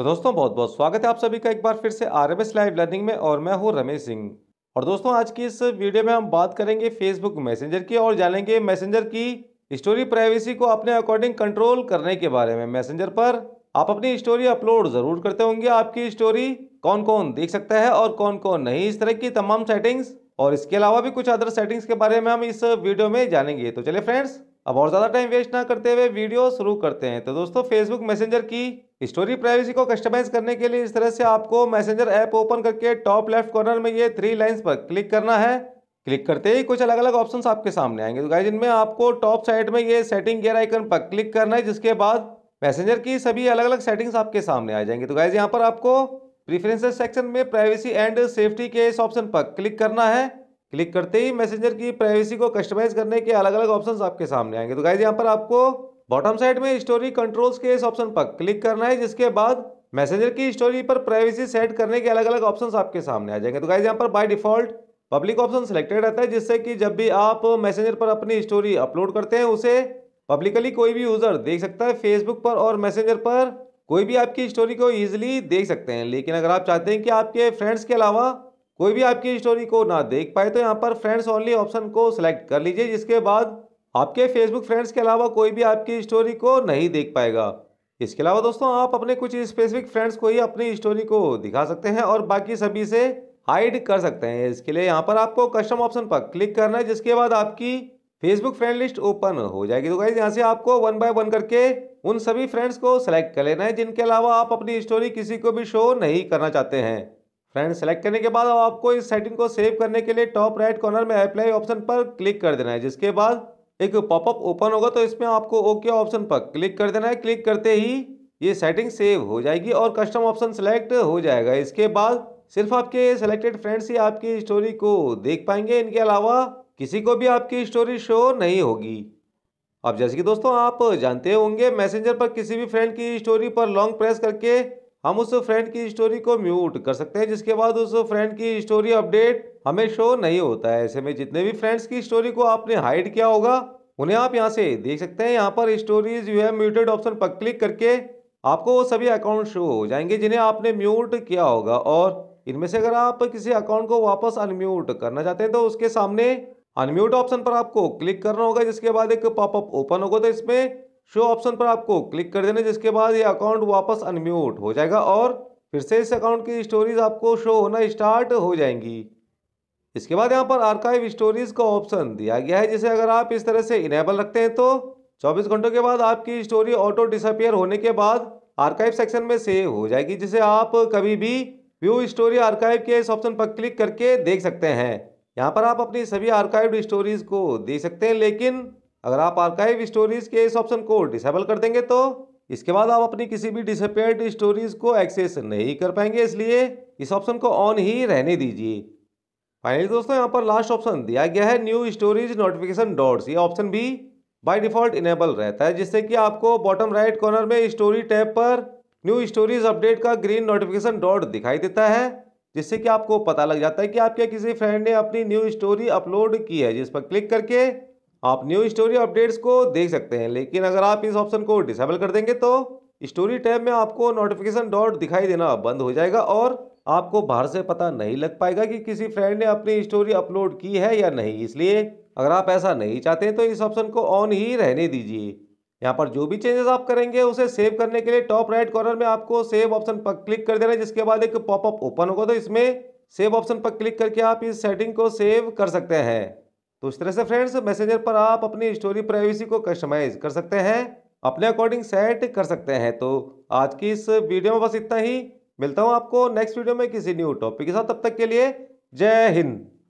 तो दोस्तों बहुत बहुत स्वागत है आप सभी का एक बार फिर से R M S live learning में और मैं हूँ रमेश सिंह और दोस्तों आज की इस वीडियो में हम बात करेंगे फेसबुक मैसेंजर की और जानेंगे मैसेंजर की स्टोरी प्राइवेसी को अपने अकॉर्डिंग कंट्रोल करने के बारे में मैसेंजर पर आप अपनी स्टोरी अपलोड ज़रूर करते होंगे आपकी स्टोरी कौन कौन देख सकता है और कौन कौन नहीं इस तरह की तमाम सेटिंग्स और इसके अलावा भी कुछ अदर सेटिंग्स के बारे में हम इस वीडियो में जानेंगे तो चलिए फ्रेंड्स अब और ज़्यादा टाइम वेस्ट ना करते हुए वीडियो शुरू करते हैं तो दोस्तों फेसबुक मैसेंजर की स्टोरी प्राइवेसी को कस्टमाइज करने के लिए इस तरह से आपको मैसेंजर ऐप ओपन करके टॉप लेफ्ट कॉर्नर में ये थ्री लाइन्स पर क्लिक करना है क्लिक करते ही कुछ अलग अलग ऑप्शंस आपके सामने आएंगे तो गाइज इनमें आपको टॉप साइड में ये सेटिंग गेयर आइकन पर क्लिक करना है जिसके बाद मैसेंजर की सभी अलग अलग सेटिंग्स आपके सामने आ जाएंगे तो गाइज यहाँ पर आपको प्रीफरेंसेस सेक्शन में प्राइवेसी एंड सेफ्टी के इस ऑप्शन पर क्लिक करना है क्लिक करते ही मैसेंजर की प्राइवेसी को कस्टमाइज करने के अलग अलग ऑप्शन आपके सामने आएंगे तो गाइज यहाँ पर आपको बॉटम साइड में स्टोरी कंट्रोल्स के इस ऑप्शन पर क्लिक करना है जिसके बाद मैसेंजर की स्टोरी पर प्राइवेसी सेट करने के अलग अलग ऑप्शंस आपके सामने आ जाएंगे तो गाइज यहाँ पर by default public option selected रहता है जिससे कि जब भी आप मैसेंजर पर अपनी स्टोरी अपलोड करते हैं उसे पब्लिकली कोई भी यूज़र देख सकता है फेसबुक पर और मैसेंजर पर कोई भी आपकी स्टोरी को ईजिली देख सकते हैं लेकिन अगर आप चाहते हैं कि आपके फ्रेंड्स के अलावा कोई भी आपकी स्टोरी को ना देख पाए तो यहाँ पर फ्रेंड्स ओनली ऑप्शन को सिलेक्ट कर लीजिए जिसके बाद आपके फेसबुक फ्रेंड्स के अलावा कोई भी आपकी स्टोरी को नहीं देख पाएगा इसके अलावा दोस्तों आप अपने कुछ स्पेसिफिक फ्रेंड्स को ही अपनी स्टोरी को दिखा सकते हैं और बाकी सभी से हाइड कर सकते हैं इसके लिए यहाँ पर आपको कस्टम ऑप्शन पर क्लिक करना है जिसके बाद आपकी फेसबुक फ्रेंड लिस्ट ओपन हो जाएगी तो गाइज यहाँ से आपको वन बाय वन करके उन सभी फ्रेंड्स को सेलेक्ट कर लेना है जिनके अलावा आप अपनी स्टोरी किसी को भी शो नहीं करना चाहते हैं फ्रेंड सेलेक्ट करने के बाद अब आपको इस सेटिंग को सेव करने के लिए टॉप राइट कॉर्नर में अप्लाई ऑप्शन पर क्लिक कर देना है जिसके बाद एक पॉपअप ओपन होगा तो इसमें आपको ओके ऑप्शन पर क्लिक कर देना है क्लिक करते ही ये सेटिंग सेव हो जाएगी और कस्टम ऑप्शन सेलेक्ट हो जाएगा इसके बाद सिर्फ आपके सेलेक्टेड फ्रेंड्स ही आपकी स्टोरी को देख पाएंगे इनके अलावा किसी को भी आपकी स्टोरी शो नहीं होगी अब जैसे कि दोस्तों आप जानते होंगे मैसेंजर पर किसी भी फ्रेंड की स्टोरी पर लॉन्ग प्रेस करके हम उस फ्रेंड की स्टोरी को म्यूट कर सकते हैं जिसके बाद उस फ्रेंड की स्टोरी अपडेट हमें शो नहीं होता है ऐसे में जितने भी फ्रेंड्स की स्टोरी को आपने हाइड किया होगा उन्हें आप यहाँ से देख सकते हैं यहाँ पर stories you have muted option पर क्लिक करके आपको वो सभी अकाउंट शो हो जाएंगे जिन्हें आपने म्यूट किया होगा और इनमें से अगर आप किसी अकाउंट को वापस अनम्यूट करना चाहते हैं तो उसके सामने अनम्यूट ऑप्शन पर आपको क्लिक करना होगा जिसके बाद एक पॉपअप ओपन होगा तो इसमें शो ऑप्शन पर आपको क्लिक कर देना जिसके बाद ये अकाउंट वापस अनम्यूट हो जाएगा और फिर से इस अकाउंट की स्टोरीज आपको शो होना स्टार्ट हो जाएंगी इसके बाद यहाँ पर आर्काइव स्टोरीज का ऑप्शन दिया गया है जिसे अगर आप इस तरह से इनेबल रखते हैं तो 24 घंटों के बाद आपकी स्टोरी ऑटो डिसअपियर होने के बाद आर्काइव सेक्शन में सेव हो जाएगी जिसे आप कभी भी व्यू स्टोरी आर्काइव के इस ऑप्शन पर क्लिक करके देख सकते हैं यहाँ पर आप अपनी सभी आर्काइव स्टोरीज को देख सकते हैं लेकिन अगर आप आर्काइव स्टोरीज के इस ऑप्शन को डिसेबल कर देंगे तो इसके बाद आप अपनी किसी भी डिसपेयर्ड स्टोरीज को एक्सेस नहीं कर पाएंगे इसलिए इस ऑप्शन को ऑन ही रहने दीजिए फाइनली दोस्तों यहाँ पर लास्ट ऑप्शन दिया गया है न्यू स्टोरीज नोटिफिकेशन डॉट्स ये ऑप्शन भी बाय डिफॉल्ट इनेबल रहता है जिससे कि आपको बॉटम राइट कॉर्नर में स्टोरी टैब पर न्यू स्टोरीज अपडेट का ग्रीन नोटिफिकेशन डॉट दिखाई देता है जिससे कि आपको पता लग जाता है कि आपके किसी फ्रेंड ने अपनी न्यू स्टोरी अपलोड की है जिस पर क्लिक करके आप न्यू स्टोरी अपडेट्स को देख सकते हैं लेकिन अगर आप इस ऑप्शन को डिसेबल कर देंगे तो स्टोरी टैब में आपको नोटिफिकेशन डॉट दिखाई देना बंद हो जाएगा और आपको बाहर से पता नहीं लग पाएगा कि किसी फ्रेंड ने अपनी स्टोरी अपलोड की है या नहीं इसलिए अगर आप ऐसा नहीं चाहते तो इस ऑप्शन को ऑन ही रहने दीजिए यहाँ पर जो भी चेंजेस आप करेंगे उसे सेव करने के लिए टॉप राइट कॉर्नर में आपको सेव ऑप्शन पर क्लिक कर देना है जिसके बाद एक पॉपअप ओपन होगा तो इसमें सेव ऑप्शन पर क्लिक करके आप इस सेटिंग को सेव कर सकते हैं तो इस तरह से फ्रेंड्स मैसेजर पर आप अपनी स्टोरी प्राइवेसी को कस्टमाइज कर सकते हैं अपने अकॉर्डिंग सेट कर सकते हैं तो आज की इस वीडियो में बस इतना ही मिलता हूँ आपको नेक्स्ट वीडियो में किसी न्यू टॉपिक के साथ तब तक के लिए जय हिंद